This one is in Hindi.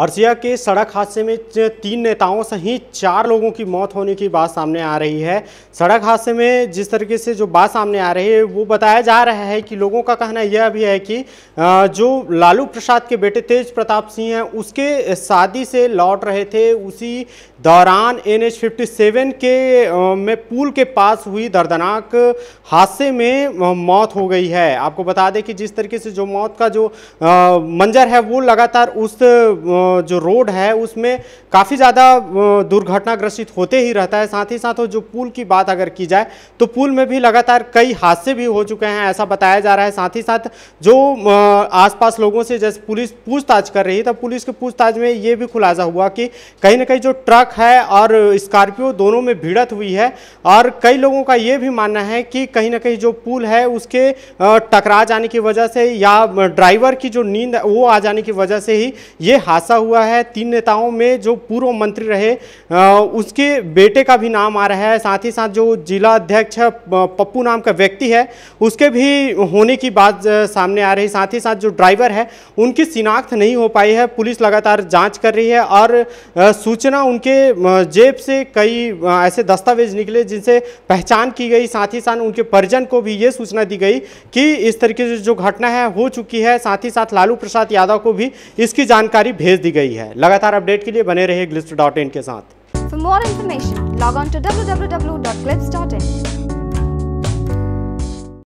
अरसिया के सड़क हादसे में तीन नेताओं सहित चार लोगों की मौत होने की बात सामने आ रही है सड़क हादसे में जिस तरीके से जो बात सामने आ रही है वो बताया जा रहा है कि लोगों का कहना यह भी है कि जो लालू प्रसाद के बेटे तेज प्रताप सिंह हैं उसके शादी से लौट रहे थे उसी दौरान एन एच फिफ्टी सेवन के में पुल के पास हुई दर्दनाक हादसे में मौत हो गई है आपको बता दें कि जिस तरीके से जो मौत का जो मंजर है वो लगातार उस जो रोड है उसमें काफ़ी ज़्यादा दुर्घटनाग्रसित होते ही रहता है साथ ही साथ जो पुल की बात अगर की जाए तो पुल में भी लगातार कई हादसे भी हो चुके हैं ऐसा बताया जा रहा है साथ ही साथ जो आसपास लोगों से जैसे पुलिस पूछताछ कर रही है तब तो पुलिस के पूछताछ में ये भी खुलासा हुआ कि कहीं ना कहीं जो ट्रक है और स्कॉर्पियो दोनों में भिड़त हुई है और कई लोगों का ये भी मानना है कि कहीं ना कहीं जो पुल है उसके टकरा जाने की वजह से या ड्राइवर की जो नींद वो आ जाने की वजह से ही ये हादसा हुआ है तीन नेताओं में जो पूर्व मंत्री रहे उसके बेटे का भी नाम आ रहा है साथ ही साथ जो जिला अध्यक्ष पप्पू नाम का व्यक्ति है उसके भी होने की बात सामने आ रही साथ ही साथ जो ड्राइवर है उनकी शिनाख्त नहीं हो पाई है पुलिस लगातार जांच कर रही है और सूचना उनके जेब से कई ऐसे दस्तावेज निकले जिनसे पहचान की गई साथ ही साथ उनके परिजन को भी ये सूचना दी गई कि इस तरीके से जो घटना है हो चुकी है साथ ही साथ लालू प्रसाद यादव को भी इसकी जानकारी भेज भेज दी गई है लगातार अपडेट के लिए बने रहे ग्लिस्ट डॉट इन के साथ more information log on to W W W dot dot in